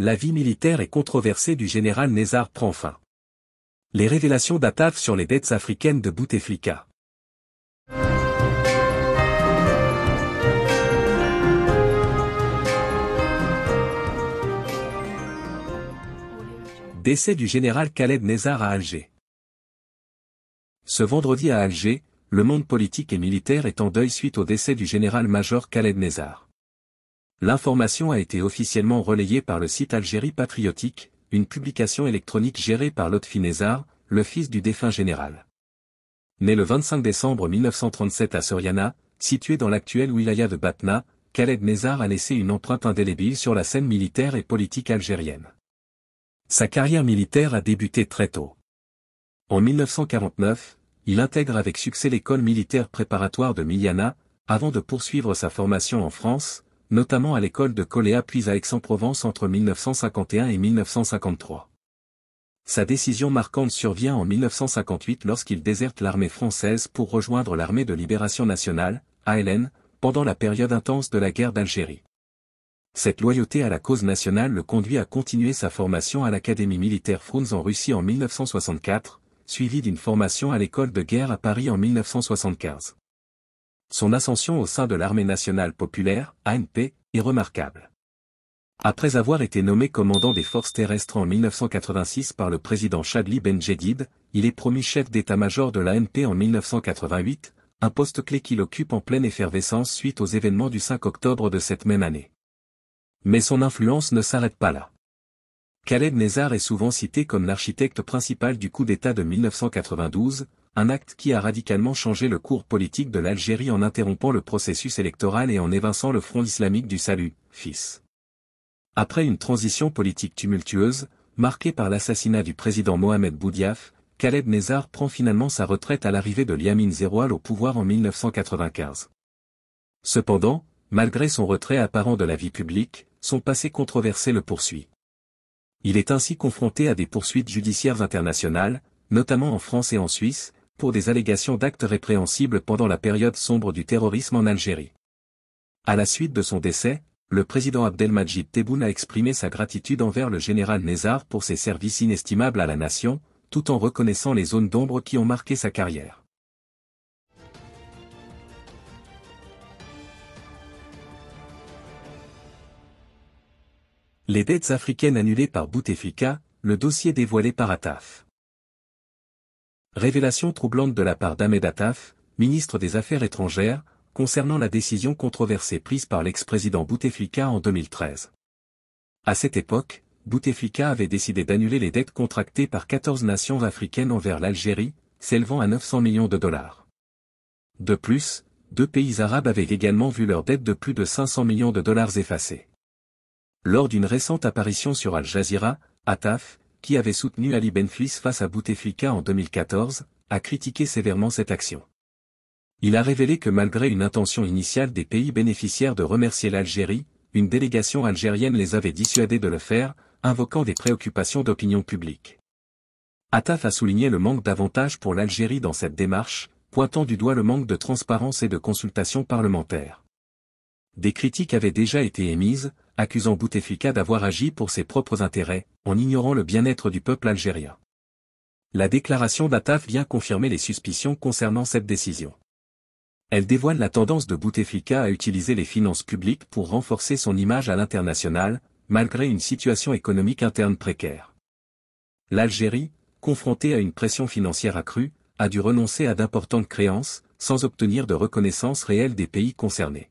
La vie militaire et controversée du général Nézar prend fin. Les révélations d'Ataf sur les dettes africaines de Bouteflika. Décès du général Khaled Nézar à Alger. Ce vendredi à Alger, le monde politique et militaire est en deuil suite au décès du général-major Khaled Nézar. L'information a été officiellement relayée par le site Algérie Patriotique, une publication électronique gérée par Lotfi Nézar, le fils du défunt général. Né le 25 décembre 1937 à Soriana, situé dans l'actuelle wilaya de Batna, Khaled Nézar a laissé une empreinte indélébile sur la scène militaire et politique algérienne. Sa carrière militaire a débuté très tôt. En 1949, il intègre avec succès l'école militaire préparatoire de Miliana, avant de poursuivre sa formation en France, notamment à l'école de Coléa puis à Aix-en-Provence entre 1951 et 1953. Sa décision marquante survient en 1958 lorsqu'il déserte l'armée française pour rejoindre l'armée de libération nationale, ALN, pendant la période intense de la guerre d'Algérie. Cette loyauté à la cause nationale le conduit à continuer sa formation à l'Académie militaire Frunz en Russie en 1964, suivie d'une formation à l'école de guerre à Paris en 1975 son ascension au sein de l'armée nationale populaire, ANP, est remarquable. Après avoir été nommé commandant des forces terrestres en 1986 par le président Chadli Benjedid, il est promu chef d'état-major de l'ANP en 1988, un poste clé qu'il occupe en pleine effervescence suite aux événements du 5 octobre de cette même année. Mais son influence ne s'arrête pas là. Khaled Nezar est souvent cité comme l'architecte principal du coup d'État de 1992, un acte qui a radicalement changé le cours politique de l'Algérie en interrompant le processus électoral et en évinçant le Front islamique du salut, fils. Après une transition politique tumultueuse, marquée par l'assassinat du président Mohamed Boudiaf, Khaled Nezar prend finalement sa retraite à l'arrivée de Liamine Zeroual au pouvoir en 1995. Cependant, malgré son retrait apparent de la vie publique, son passé controversé le poursuit. Il est ainsi confronté à des poursuites judiciaires internationales, notamment en France et en Suisse, pour des allégations d'actes répréhensibles pendant la période sombre du terrorisme en Algérie. À la suite de son décès, le président Abdelmajid Tebboune a exprimé sa gratitude envers le général Nézar pour ses services inestimables à la nation, tout en reconnaissant les zones d'ombre qui ont marqué sa carrière. Les dettes africaines annulées par Bouteflika, le dossier dévoilé par Ataf. Révélation troublante de la part d'Ahmed Ataf, ministre des Affaires étrangères, concernant la décision controversée prise par l'ex-président Bouteflika en 2013. À cette époque, Bouteflika avait décidé d'annuler les dettes contractées par 14 nations africaines envers l'Algérie, s'élevant à 900 millions de dollars. De plus, deux pays arabes avaient également vu leurs dettes de plus de 500 millions de dollars effacées. Lors d'une récente apparition sur Al Jazeera, Ataf, qui avait soutenu Ali Benflis face à Bouteflika en 2014, a critiqué sévèrement cette action. Il a révélé que malgré une intention initiale des pays bénéficiaires de remercier l'Algérie, une délégation algérienne les avait dissuadés de le faire, invoquant des préoccupations d'opinion publique. Attaf a souligné le manque d'avantages pour l'Algérie dans cette démarche, pointant du doigt le manque de transparence et de consultation parlementaire des critiques avaient déjà été émises, accusant Bouteflika d'avoir agi pour ses propres intérêts, en ignorant le bien-être du peuple algérien. La déclaration d'Ataf vient confirmer les suspicions concernant cette décision. Elle dévoile la tendance de Bouteflika à utiliser les finances publiques pour renforcer son image à l'international, malgré une situation économique interne précaire. L'Algérie, confrontée à une pression financière accrue, a dû renoncer à d'importantes créances, sans obtenir de reconnaissance réelle des pays concernés.